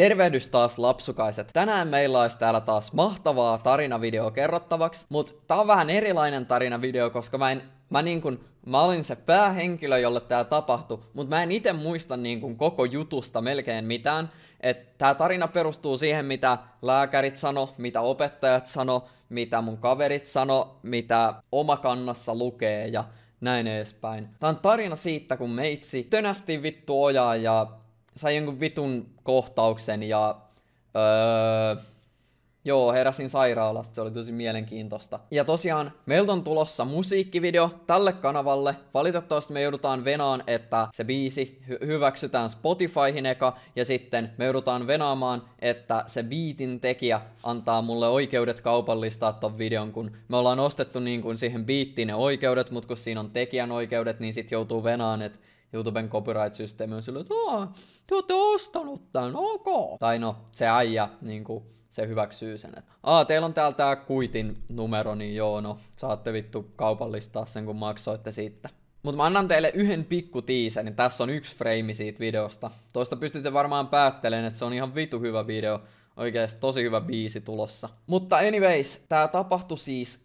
Tervehdys taas lapsukaiset. Tänään meillä olisi täällä taas mahtavaa tarinavideo kerrottavaksi, mutta tää on vähän erilainen tarinavideo, koska mä en, mä niin kun, mä olin se päähenkilö, jolle tää tapahtui, mutta mä en itse muista niin kun koko jutusta melkein mitään. Et tää tarina perustuu siihen, mitä lääkärit sano, mitä opettajat sano, mitä mun kaverit sano, mitä omakannassa lukee ja näin edespäin. Tää on tarina siitä, kun meitsi tönästi vittu ojaa ja sain jonkun vitun kohtauksen ja öö, Joo, heräsin sairaalasta, se oli tosi mielenkiintoista. Ja tosiaan, meiltä on tulossa musiikkivideo tälle kanavalle. Valitettavasti me joudutaan venaan, että se biisi hy- hyväksytään Spotifyhin eka, ja sitten me joudutaan venaamaan, että se biitin tekijä antaa mulle oikeudet kaupallistaa ton videon, kun me ollaan ostettu niin kuin siihen biittiin ne oikeudet, mutta kun siinä on tekijän oikeudet, niin sit joutuu venaan, että YouTuben copyright-systeemi on silleen, että te olette ostanut tämän, ok. Tai no, se äijä, niin kuin, se hyväksyy sen. Että, Aa, teillä on täällä tää kuitin numero, niin joo, no, saatte vittu kaupallistaa sen, kun maksoitte siitä. Mutta mä annan teille yhden pikku tiisen, niin tässä on yksi freimi siitä videosta. Toista pystytte varmaan päättelemään, että se on ihan vitu hyvä video. Oikeesti tosi hyvä biisi tulossa. Mutta anyways, tää tapahtui siis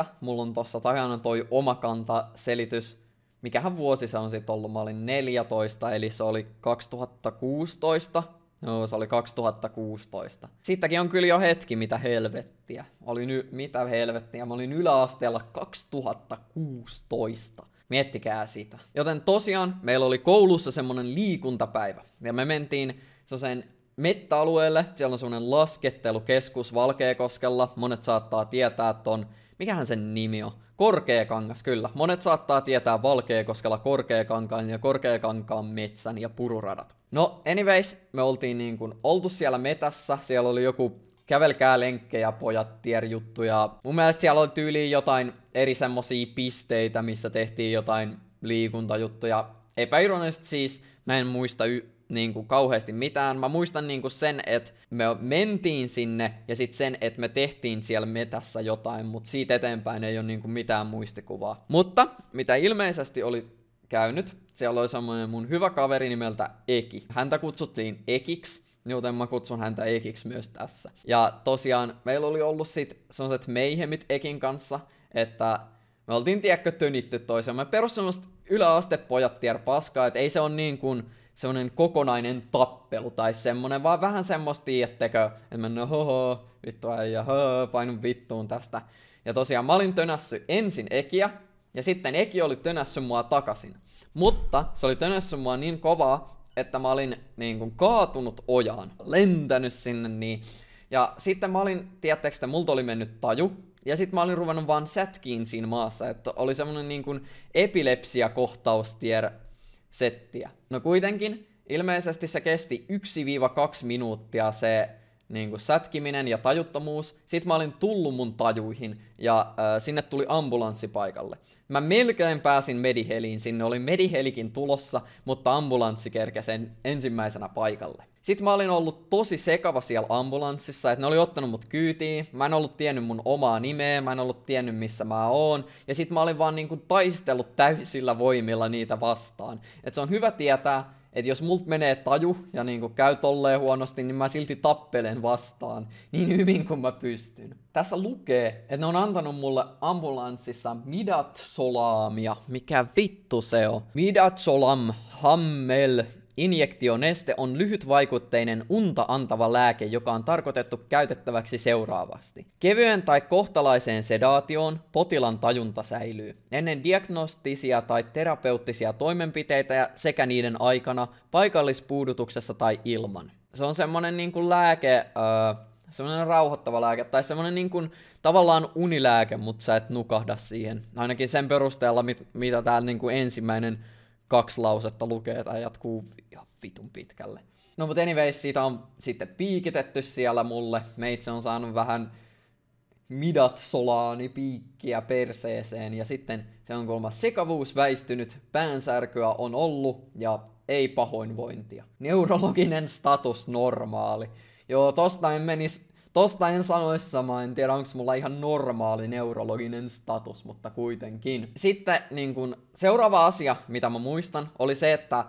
16.9. Mulla on tossa takana toi omakanta selitys mikähän vuosi se on sitten ollut, mä olin 14, eli se oli 2016, Joo, se oli 2016. Siitäkin on kyllä jo hetki, mitä helvettiä. Oli ny, mitä helvettiä, mä olin yläasteella 2016. Miettikää sitä. Joten tosiaan meillä oli koulussa semmonen liikuntapäivä. Ja me mentiin sen mettäalueelle. Siellä on semmonen laskettelukeskus Valkeakoskella. Monet saattaa tietää on, mikähän sen nimi on. Korkeakangas, kyllä. Monet saattaa tietää Valkeakoskella Korkeakankaan ja Korkeakankaan metsän ja pururadat. No, anyways, me oltiin niin kuin oltu siellä metässä, siellä oli joku kävelkää lenkkejä, pojat, tierjuttuja. Mun mielestä siellä oli tyyliin jotain eri semmosia pisteitä, missä tehtiin jotain liikuntajuttuja. Epäironisesti siis, mä en muista y- niin kuin kauheasti mitään. Mä muistan niin kuin sen, että me mentiin sinne ja sitten sen, että me tehtiin siellä metässä jotain, mutta siitä eteenpäin ei ole niin kuin mitään muistikuvaa. Mutta mitä ilmeisesti oli käynyt, siellä oli semmoinen mun hyvä kaveri nimeltä Eki. Häntä kutsuttiin Ekiksi, joten mä kutsun häntä Ekiksi myös tässä. Ja tosiaan meillä oli ollut sit sellaiset meihemit Ekin kanssa, että me oltiin tiekkö tönitty toisemme. Perus semmoista yläastepojat tiedä paskaa, että ei se on niin kuin semmoinen kokonainen tappelu tai semmoinen, vaan vähän semmoista, tiedättekö, että mennä hoho, vittu ja hoho, painu vittuun tästä. Ja tosiaan mä olin tönässy ensin Ekiä, ja sitten Eki oli tönässy mua takaisin. Mutta se oli tönässy mua niin kovaa, että mä olin niin kuin kaatunut ojaan, lentänyt sinne niin. Ja sitten mä olin, tiedättekö, että multa oli mennyt taju, ja sitten mä olin ruvennut vaan sätkiin siinä maassa, että oli semmonen niin kuin epilepsiakohtaus settiä. No kuitenkin, ilmeisesti se kesti 1-2 minuuttia se niin kuin sätkiminen ja tajuttomuus. Sitten mä olin tullut mun tajuihin ja äh, sinne tuli ambulanssi paikalle. Mä melkein pääsin Mediheliin, sinne oli Medihelikin tulossa, mutta ambulanssi kerkesi ensimmäisenä paikalle. Sitten mä olin ollut tosi sekava siellä ambulanssissa, että ne oli ottanut mut kyytiin, mä en ollut tiennyt mun omaa nimeä, mä en ollut tiennyt missä mä oon, ja sitten mä olin vaan niinku taistellut täysillä voimilla niitä vastaan. Et se on hyvä tietää, että jos mult menee taju ja niinku käy tolleen huonosti, niin mä silti tappelen vastaan niin hyvin kuin mä pystyn. Tässä lukee, että ne on antanut mulle ambulanssissa midatsolaamia. Mikä vittu se on? Midatsolam hammel Injektioneste on lyhytvaikutteinen unta antava lääke, joka on tarkoitettu käytettäväksi seuraavasti. Kevyen tai kohtalaiseen sedaatioon potilan tajunta säilyy. Ennen diagnostisia tai terapeuttisia toimenpiteitä sekä niiden aikana paikallispuudutuksessa tai ilman. Se on semmonen niin kuin lääke, öö, semmoinen rauhoittava lääke, tai semmoinen niin kuin, tavallaan unilääke, mutta sä et nukahda siihen. Ainakin sen perusteella, mit, mitä tämä niin kuin ensimmäinen kaksi lausetta lukee, tai jatkuu ihan vitun pitkälle. No mutta anyways, siitä on sitten piikitetty siellä mulle. Meitse on saanut vähän solaani piikkiä perseeseen ja sitten se on kolmas sekavuus väistynyt, päänsärkyä on ollut ja ei pahoinvointia. Neurologinen status normaali. Joo, tosta en menis Tosta en sanoisi samaa, en tiedä onko mulla ihan normaali neurologinen status, mutta kuitenkin. Sitten niin kun, seuraava asia, mitä mä muistan, oli se, että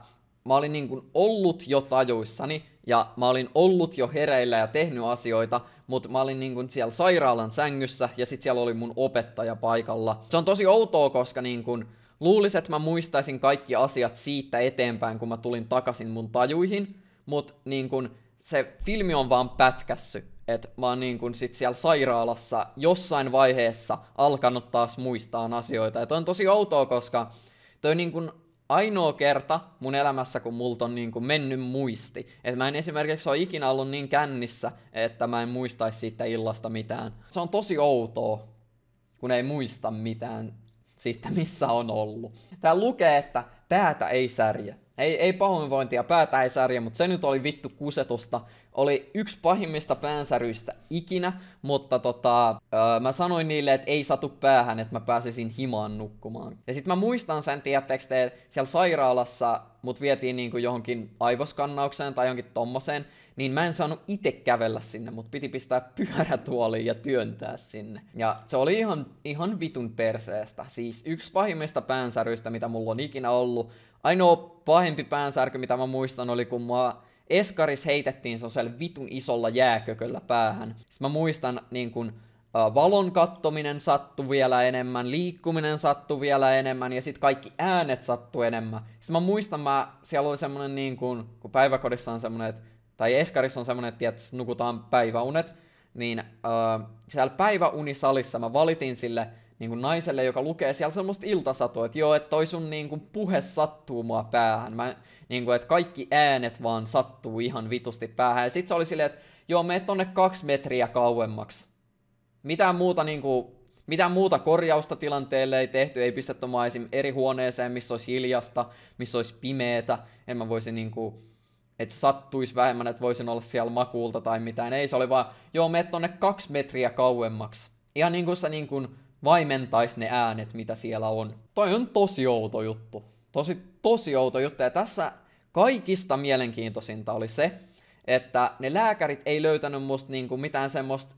mä olin niin kun, ollut jo tajuissani ja mä olin ollut jo hereillä ja tehnyt asioita, mutta mä olin niin kun, siellä sairaalan sängyssä ja sitten siellä oli mun opettaja paikalla. Se on tosi outoa, koska niin kun, luulisin, että mä muistaisin kaikki asiat siitä eteenpäin, kun mä tulin takaisin mun tajuihin, mutta niin kun, se filmi on vaan pätkässy että mä oon niin kun sit siellä sairaalassa jossain vaiheessa alkanut taas muistaa asioita. Ja toi on tosi outoa, koska toi niin kun ainoa kerta mun elämässä, kun multa on niin kun mennyt muisti. Et mä en esimerkiksi ole ikinä ollut niin kännissä, että mä en muistaisi siitä illasta mitään. Se on tosi outoa, kun ei muista mitään siitä, missä on ollut. Tää lukee, että päätä ei särje. Ei, ei pahoinvointia särje, mutta se nyt oli vittu kusetusta. Oli yksi pahimmista päänsäryistä ikinä, mutta tota, öö, mä sanoin niille, että ei satu päähän, että mä pääsisin himaan nukkumaan. Ja sitten mä muistan sen, tiedättekö te, siellä sairaalassa mut vietiin niinku johonkin aivoskannaukseen tai johonkin tommoseen, niin mä en saanut itse kävellä sinne, mut piti pistää pyörätuoliin ja työntää sinne. Ja se oli ihan, ihan vitun perseestä. Siis yksi pahimmista päänsäryistä, mitä mulla on ikinä ollut, ainoa pahempi päänsärky, mitä mä muistan, oli kun mä Eskaris heitettiin sellaisella vitun isolla jääkököllä päähän. Sitten mä muistan niin kun, valon kattominen sattu vielä enemmän, liikkuminen sattu vielä enemmän ja sitten kaikki äänet sattu enemmän. Sitten mä muistan, mä, siellä oli semmonen niin kun, kun päiväkodissa on semmonen, tai Eskarissa on semmonen, että nukutaan päiväunet, niin äh, siellä päiväunisalissa mä valitin sille niin kuin naiselle, joka lukee siellä semmoista iltasatoa, että joo, että toi sun niin kuin, puhe sattuu mua päähän, mä, niin kuin, että kaikki äänet vaan sattuu ihan vitusti päähän. Ja sit se oli silleen, että joo, meet tonne kaksi metriä kauemmaksi. Mitään muuta, niin kuin, mitään muuta korjausta tilanteelle ei tehty, ei pistetty mua esim. eri huoneeseen, missä olisi hiljasta, missä olisi pimeetä, en mä voisi niin kuin, että sattuisi vähemmän, että voisin olla siellä makuulta tai mitään. Ei, se oli vaan, joo, meet tonne kaksi metriä kauemmaksi. Ihan niin kuin sä niin kuin, vaimentais ne äänet, mitä siellä on. Toi on tosi outo juttu. Tosi, tosi outo juttu. Ja tässä kaikista mielenkiintoisinta oli se, että ne lääkärit ei löytänyt musta niinku mitään semmoista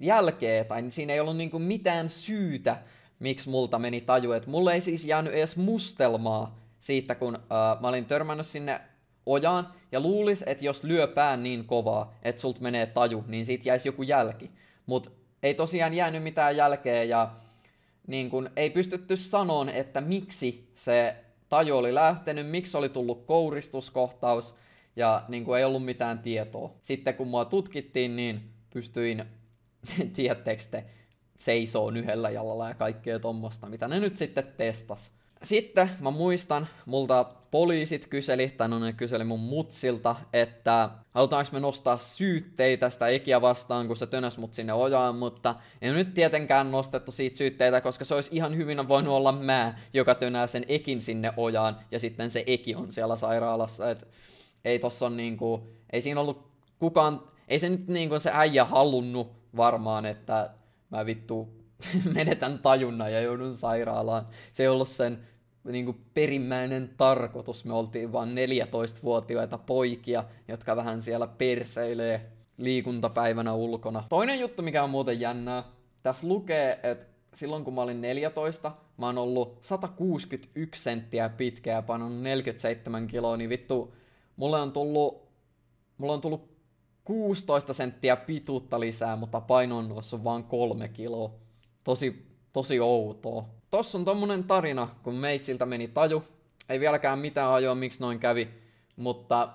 jälkeä, tai siinä ei ollut niinku mitään syytä, miksi multa meni taju. Et mulle ei siis jäänyt edes mustelmaa siitä, kun äh, mä olin törmännyt sinne ojaan, ja luulis, että jos lyö pään niin kovaa, että sult menee taju, niin siitä jäisi joku jälki. Mutta ei tosiaan jäänyt mitään jälkeen ja niin kun, ei pystytty sanoon, että miksi se taju oli lähtenyt, miksi oli tullut kouristuskohtaus ja niin ei ollut mitään tietoa. Sitten kun mua tutkittiin, niin pystyin, tiettekö te, seisoon yhdellä jalalla ja kaikkea tuommoista, mitä ne nyt sitten testas sitten mä muistan, multa poliisit kyseli, tai no ne kyseli mun mutsilta, että halutaanko me nostaa syytteitä sitä ekiä vastaan, kun se tönäs mut sinne ojaan, mutta en nyt tietenkään nostettu siitä syytteitä, koska se olisi ihan hyvin voinut olla mä, joka tönää sen ekin sinne ojaan, ja sitten se eki on siellä sairaalassa, et ei tossa on niinku, ei siinä ollut kukaan, ei se nyt niinku se äijä halunnut varmaan, että mä vittu menetän tajunnan ja joudun sairaalaan. Se ei ollut sen niin kuin perimmäinen tarkoitus. Me oltiin vain 14-vuotiaita poikia, jotka vähän siellä perseilee liikuntapäivänä ulkona. Toinen juttu, mikä on muuten jännää, tässä lukee, että silloin kun mä olin 14, mä oon ollut 161 senttiä pitkä ja painon 47 kiloa, niin vittu, mulle on tullut, mulle on tullut 16 senttiä pituutta lisää, mutta paino on noussut vaan 3 kiloa. Tosi tosi outoa. Tossa on tommonen tarina, kun meitsiltä meni taju. Ei vieläkään mitään ajoa, miksi noin kävi, mutta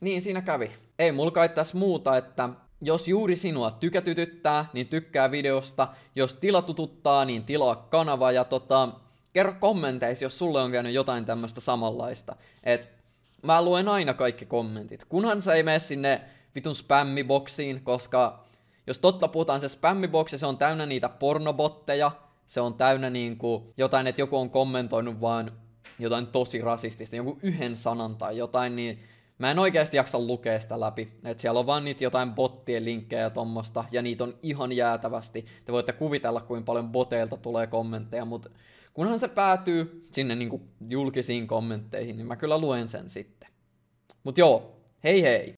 niin siinä kävi. Ei mulla tässä muuta, että jos juuri sinua tykätytyttää, niin tykkää videosta. Jos tila tututtaa, niin tilaa kanava ja tota, kerro kommenteissa, jos sulle on käynyt jotain tämmöistä samanlaista. Et mä luen aina kaikki kommentit, kunhan se ei mene sinne vitun spämmiboksiin, koska jos totta puhutaan, se spämmiboksi se on täynnä niitä pornobotteja, se on täynnä niin kuin jotain, että joku on kommentoinut vaan jotain tosi rasistista, joku yhden sanan tai jotain, niin mä en oikeasti jaksa lukea sitä läpi. Et siellä on vaan niitä jotain bottien linkkejä ja tommosta, ja niitä on ihan jäätävästi. Te voitte kuvitella, kuinka paljon boteilta tulee kommentteja, mutta kunhan se päätyy sinne niinku julkisiin kommentteihin, niin mä kyllä luen sen sitten. Mut joo, hei hei!